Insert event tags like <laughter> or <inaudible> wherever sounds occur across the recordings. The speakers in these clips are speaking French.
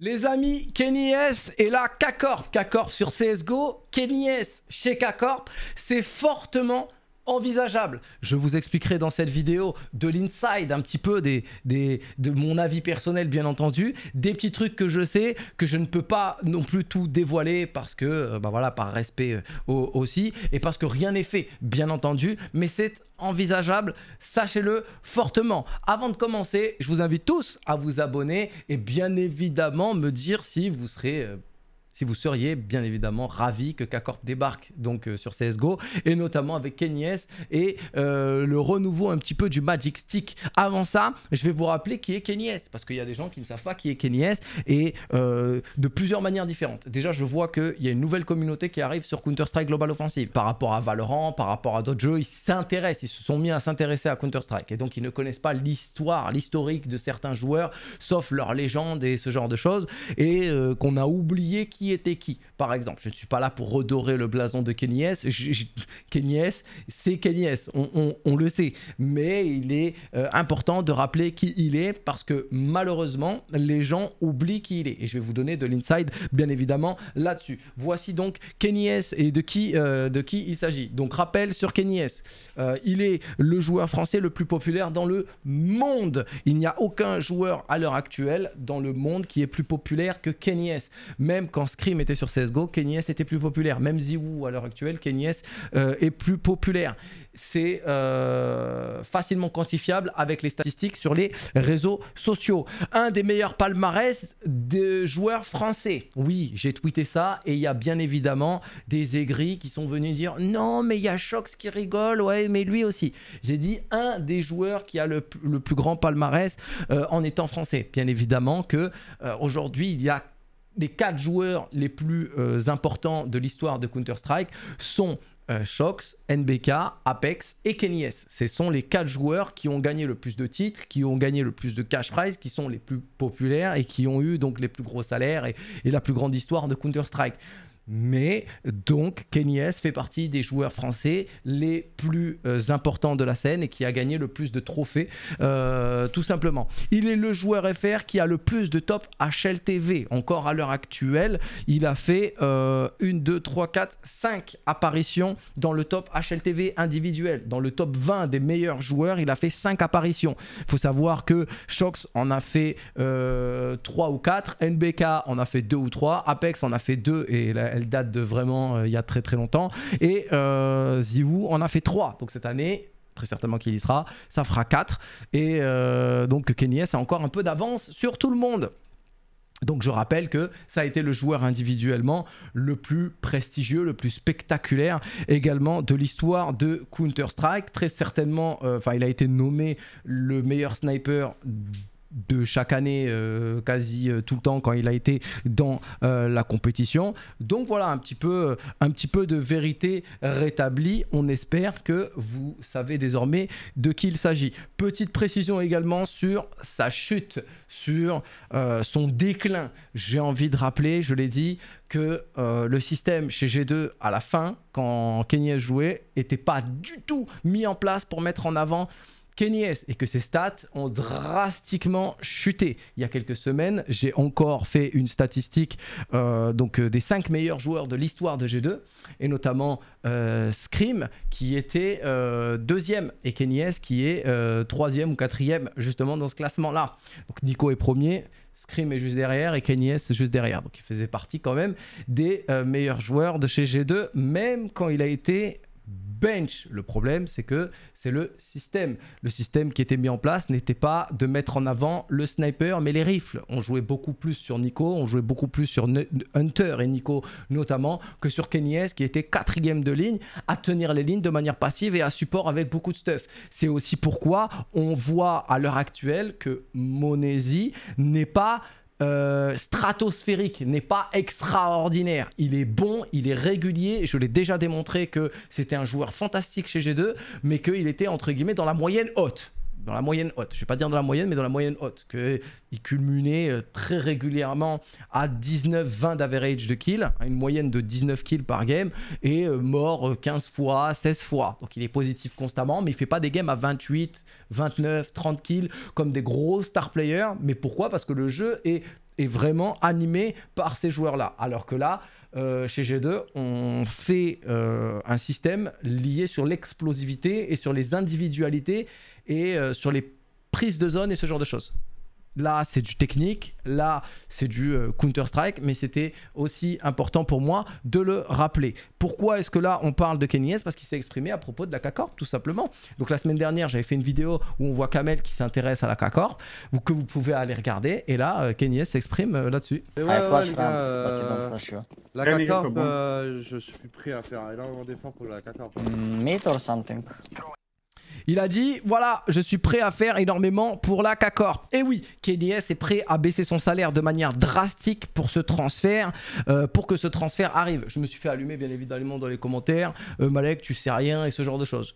Les amis, Kenny S est là, K-Corp, K-Corp sur CSGO, Kenny S chez k c'est fortement envisageable. Je vous expliquerai dans cette vidéo de l'inside, un petit peu des, de mon avis personnel bien entendu, des petits trucs que je sais, que je ne peux pas non plus tout dévoiler parce que, euh, bah voilà, par respect euh, aussi, et parce que rien n'est fait bien entendu, mais c'est envisageable, sachez-le fortement. Avant de commencer, je vous invite tous à vous abonner et bien évidemment me dire si vous serez euh, si vous seriez bien évidemment ravis que KCorp débarque donc euh, sur CSGO et notamment avec Kenyes et euh, le renouveau un petit peu du Magic Stick. Avant ça, je vais vous rappeler qui est Kenyes parce qu'il y a des gens qui ne savent pas qui est Kenyes et euh, de plusieurs manières différentes. Déjà, je vois qu'il y a une nouvelle communauté qui arrive sur Counter-Strike Global Offensive par rapport à Valorant, par rapport à d'autres jeux. Ils s'intéressent, ils se sont mis à s'intéresser à Counter-Strike et donc ils ne connaissent pas l'histoire, l'historique de certains joueurs, sauf leur légende et ce genre de choses et qu'on a oublié qui était qui, par exemple. Je ne suis pas là pour redorer le blason de Kenny S. c'est Kenny S, on, on, le sait. Mais il est euh, important de rappeler qui il est parce que malheureusement, les gens oublient qui il est. Et je vais vous donner de l'inside, bien évidemment, là-dessus. Voici donc Kenny S et de qui, euh, de qui il s'agit. Donc, rappel sur Kenny euh, il est le joueur français le plus populaire dans le monde. Il n'y a aucun joueur à l'heure actuelle dans le monde qui est plus populaire que Kenny Même quand ce Scream était sur CSGO, Kenyes était plus populaire. Même Ziwoo à l'heure actuelle, Kenyes euh, est plus populaire. C'est euh, facilement quantifiable avec les statistiques sur les réseaux sociaux. Un des meilleurs palmarès de joueurs français. Oui, j'ai tweeté ça et il y a bien évidemment des aigris qui sont venus dire non mais il y a Shox qui rigole, ouais mais lui aussi. J'ai dit un des joueurs qui a le, plus grand palmarès euh, en étant français. Bien évidemment que aujourd'hui il y a les quatre joueurs les plus euh, importants de l'histoire de Counter-Strike sont euh, Shox, NBK, Apex et Kenny S. Ce sont les quatre joueurs qui ont gagné le plus de titres, qui ont gagné le plus de cash prize, qui sont les plus populaires et qui ont eu donc les plus gros salaires et la plus grande histoire de Counter-Strike. Mais donc, Kenyes fait partie des joueurs français les plus euh, importants de la scène et qui a gagné le plus de trophées, euh, tout simplement. Il est le joueur FR qui a le plus de top HLTV. Encore à l'heure actuelle, il a fait 1, 2, 3, 4, 5 apparitions dans le top HLTV individuel. Dans le top 20 des meilleurs joueurs, il a fait 5 apparitions. Il faut savoir que Shox en a fait 3 euh, ou 4, NBK en a fait 2 ou 3, Apex en a fait 2 et la, elle date de vraiment euh, il y a très très longtemps. Et euh, Ziwu en a fait 3. Donc cette année, très certainement qu'il y sera, ça fera 4. Et euh, donc Kenny S a encore un peu d'avance sur tout le monde. Donc je rappelle que ça a été le joueur individuellement le plus prestigieux, le plus spectaculaire également de l'histoire de Counter-Strike. Très certainement, enfin il a été nommé le meilleur sniper de chaque année, euh, quasi euh, tout le temps quand il a été dans euh, la compétition. Donc voilà un petit peu, un petit peu de vérité rétablie. On espère que vous savez désormais de qui il s'agit. Petite précision également sur sa chute, sur son déclin. J'ai envie de rappeler, je l'ai dit, que le système chez G2 à la fin, quand Kenny jouait, n'était pas du tout mis en place pour mettre en avant Kenny et que ses stats ont drastiquement chuté. Il y a quelques semaines, j'ai encore fait une statistique euh, donc euh, des cinq meilleurs joueurs de l'histoire de G2 et notamment euh, Scream qui était deuxième et Kenny qui est troisième ou quatrième justement dans ce classement là. Donc Nico est premier. Scream est juste derrière et Kenny juste derrière. Donc il faisait partie quand même des meilleurs joueurs de chez G2, même quand il a été bench. Le problème, c'est que c'est le système. Le système qui était mis en place n'était pas de mettre en avant le sniper, mais les rifles. On jouait beaucoup plus sur Nico, on jouait beaucoup plus sur Hunter et Nico notamment, que sur Kenyes qui était quatrième de ligne, à tenir les lignes de manière passive et à support avec beaucoup de stuff. C'est aussi pourquoi on voit à l'heure actuelle que Monesi n'est pas euh, stratosphérique, n'est pas extraordinaire. Il est bon, il est régulier. Je l'ai déjà démontré que c'était un joueur fantastique chez G2, mais qu'il était entre guillemets dans la moyenne haute dans la moyenne haute, je vais pas dire dans la moyenne, mais dans la moyenne haute, qu'il culminait euh, très régulièrement à 19-20 d'average de kill. Hein, une moyenne de 19 kills par game, et euh, mort 15 euh, fois, 16 fois. Donc il est positif constamment, mais il fait pas des games à 28, 29, 30 kills comme des gros star players. Mais pourquoi Parce que le jeu est est vraiment animé par ces joueurs-là. Alors que là, euh, chez G2, on fait euh, un système lié sur l'explosivité et sur les individualités et euh, sur les prises de zone et ce genre de choses. Là, c'est du technique, là, c'est du euh, Counter-Strike, mais c'était aussi important pour moi de le rappeler. Pourquoi est-ce que là, on parle de Kenny Parce qu'il s'est exprimé à propos de la k tout simplement. Donc la semaine dernière, j'avais fait une vidéo où on voit Kamel qui s'intéresse à la K-Corp, que vous pouvez aller regarder, et là, euh, s'exprime là-dessus. La k euh, je suis prêt à faire un pour la k mm, something. Il a dit voilà, je suis prêt à faire énormément pour la CACOR. » Et oui, KDS est prêt à baisser son salaire de manière drastique pour ce transfert, euh, pour que ce transfert arrive. Je me suis fait allumer bien évidemment dans les commentaires euh, Malek, tu sais rien et ce genre de choses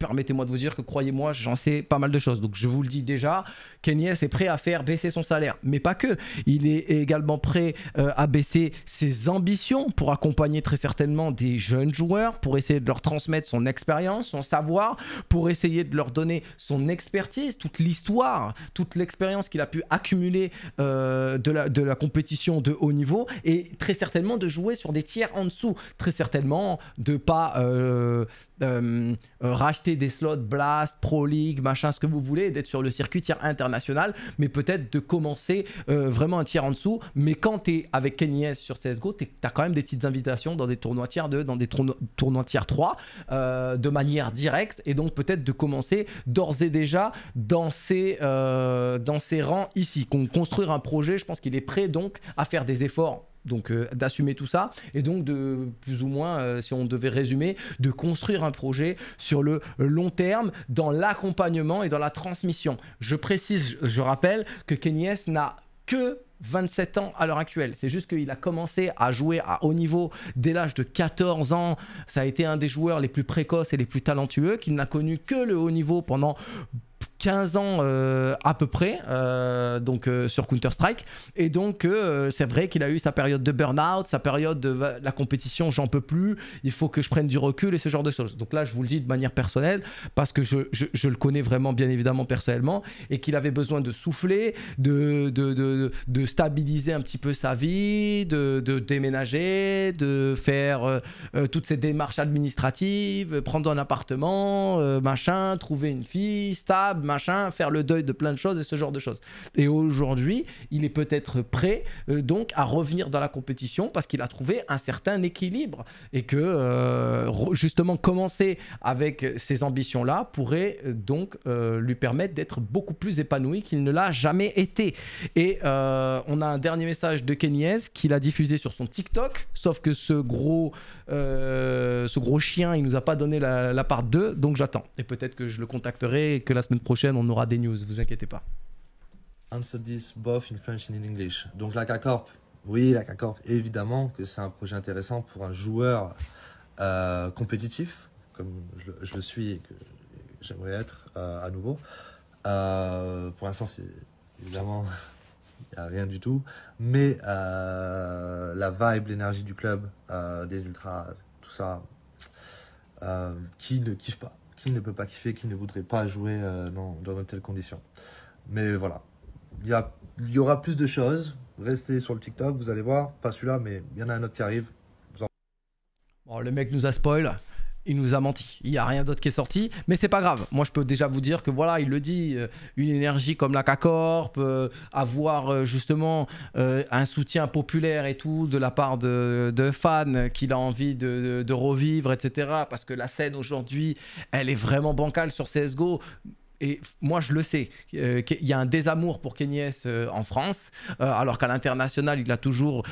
permettez-moi de vous dire que croyez-moi, j'en sais pas mal de choses. Donc je vous le dis déjà, S est prêt à faire baisser son salaire, mais pas que. Il est également prêt euh, à baisser ses ambitions pour accompagner très certainement des jeunes joueurs, pour essayer de leur transmettre son expérience, son savoir, pour essayer de leur donner son expertise, toute l'histoire, toute l'expérience qu'il a pu accumuler euh, de, la, compétition de haut niveau, et très certainement de jouer sur des tiers en dessous, très certainement de ne pas euh, racheter des slots Blast, Pro League, machin, ce que vous voulez, d'être sur le circuit tiers international, mais peut-être de commencer euh, vraiment un tiers en dessous. Mais quand tu es avec Kenny S sur CSGO, tu as quand même des petites invitations dans des tournois tiers 2, dans des tournois, tiers 3, euh, de manière directe, et donc peut-être de commencer d'ores et déjà dans ces, euh, dans ces rangs ici. Construire un projet, je pense qu'il est prêt donc à faire des efforts donc euh, d'assumer tout ça et donc de plus ou moins, euh, si on devait résumer, de construire un projet sur le long terme dans l'accompagnement et dans la transmission. Je précise, je rappelle que Kenyes n'a que 27 ans à l'heure actuelle. C'est juste qu'il a commencé à jouer à haut niveau dès l'âge de 14 ans. Ça a été un des joueurs les plus précoces et les plus talentueux, qu'il n'a connu que le haut niveau pendant 15 ans euh, à peu près euh, donc euh, sur Counter Strike et donc c'est vrai qu'il a eu sa période de burn-out, sa période de la compétition, j'en peux plus, il faut que je prenne du recul et ce genre de choses. Donc là, je vous le dis de manière personnelle parce que je, je, je le connais vraiment bien évidemment personnellement et qu'il avait besoin de souffler, de de, de, de, stabiliser un petit peu sa vie, de, de déménager, de faire toutes ces démarches administratives, prendre un appartement, machin, trouver une fille stable machin, faire le deuil de plein de choses et ce genre de choses. Et aujourd'hui, il est peut-être prêt euh, donc à revenir dans la compétition parce qu'il a trouvé un certain équilibre et que euh, justement commencer avec ces ambitions-là pourrait euh, donc lui permettre d'être beaucoup plus épanoui qu'il ne l'a jamais été. Et on a un dernier message de Kenyez qu'il a diffusé sur son TikTok, sauf que ce gros, ce gros chien, il nous a pas donné la, la part 2, donc j'attends. Et peut-être que je le contacterai et que la semaine prochaine, on aura des news, vous inquiétez pas. Answer this both in French and in English. Donc la CACORP, oui, la CACORP, évidemment que c'est un projet intéressant pour un joueur euh, compétitif, comme je, le suis et que j'aimerais être euh, à nouveau. Euh, pour l'instant, c'est évidemment, <laughs> il a rien du tout. Mais la vibe, l'énergie du club, des ultras, tout ça, qui ne kiffe pas qui ne peut pas kiffer, qui ne voudrait pas jouer euh, dans, dans de telles conditions. Mais voilà, il y, a, il y aura plus de choses. Restez sur le TikTok, vous allez voir. Pas celui-là, mais il y en a un autre qui arrive. Bon, le mec nous a spoil il nous a menti. Il n'y a rien d'autre qui est sorti, mais c'est pas grave. Moi, je peux déjà vous dire que voilà, il le dit, euh, une énergie comme la K-Corp, euh, avoir euh, justement un soutien populaire et tout de la part de, fans qu'il a envie de, de, revivre, etc. Parce que la scène aujourd'hui, elle est vraiment bancale sur CSGO et moi je le sais, euh, qu'il il y a un désamour pour Kenyès euh, en France, euh, alors qu'à l'international, il a toujours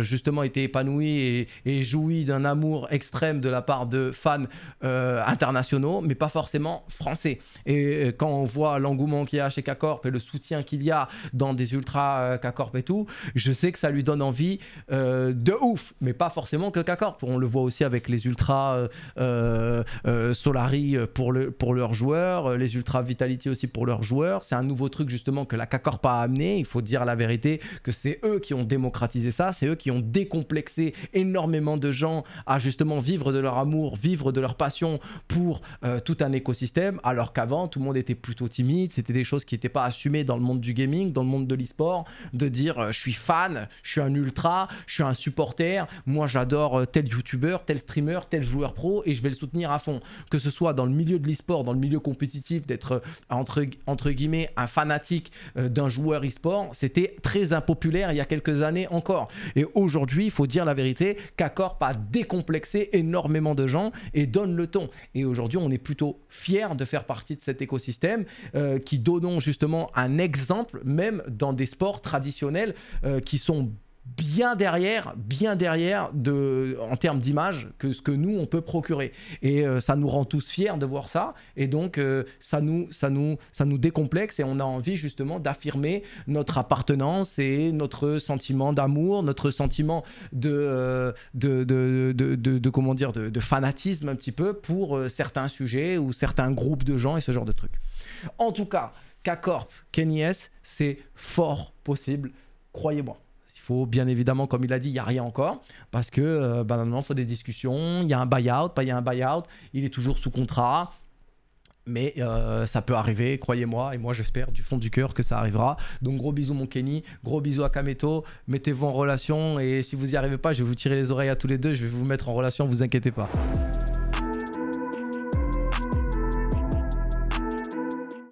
justement été épanoui et, et joui d'un amour extrême de la part de fans internationaux, mais pas forcément français. Et quand on voit l'engouement qu'il y a chez K-Corp et le soutien qu'il y a dans des ultras K-Corp et tout, je sais que ça lui donne envie de ouf, mais pas forcément que K-Corp. On le voit aussi avec les ultras Solari pour, le, pour leurs joueurs, les ultras vitalité Vitality aussi pour leurs joueurs. C'est un nouveau truc justement que la CACORPA a amené. Il faut dire la vérité que c'est eux qui ont démocratisé ça, c'est eux qui ont décomplexé énormément de gens à justement vivre de leur amour, vivre de leur passion pour euh, tout un écosystème, alors qu'avant tout le monde était plutôt timide, c'était des choses qui n'étaient pas assumées dans le monde du gaming, dans le monde de l'e-sport, de dire euh, je suis fan, je suis un ultra, je suis un supporter, moi j'adore euh, tel youtubeur, tel streamer, tel joueur pro et je vais le soutenir à fond. Que ce soit dans le milieu de l'e-sport, dans le milieu compétitif, d'être entre, entre guillemets un fanatique euh, d'un joueur e-sport, c'était très impopulaire il y a quelques années encore. Et aujourd'hui, il faut dire la vérité, qu'Accorp a décomplexé énormément de gens et donne le ton. Et aujourd'hui, on est plutôt fier de faire partie de cet écosystème euh, qui donnons justement un exemple, même dans des sports traditionnels euh, qui sont bien derrière, bien derrière de, en termes d'image que ce que nous on peut procurer. Et euh, ça nous rend tous fiers de voir ça. Et donc euh, ça nous, ça nous, ça nous décomplexe et on a envie justement d'affirmer notre appartenance et notre sentiment d'amour, notre sentiment de, euh, de, de, de, comment dire, de, fanatisme un petit peu pour certains sujets ou certains groupes de gens et ce genre de trucs. En tout cas, K-Corp, KNIS, c'est fort possible, croyez-moi bien évidemment, comme il a dit, il n'y a rien encore, parce que euh, normalement, il faut des discussions, il y a un buyout, pas il y a un buyout, il est toujours sous contrat, mais euh, ça peut arriver, croyez-moi, et moi j'espère du fond du cœur que ça arrivera. Donc gros bisous mon Kenny, gros bisous à Kameto, mettez-vous en relation, et si vous n'y arrivez pas, je vais vous tirer les oreilles à tous les deux, je vais vous mettre en relation, vous inquiétez pas.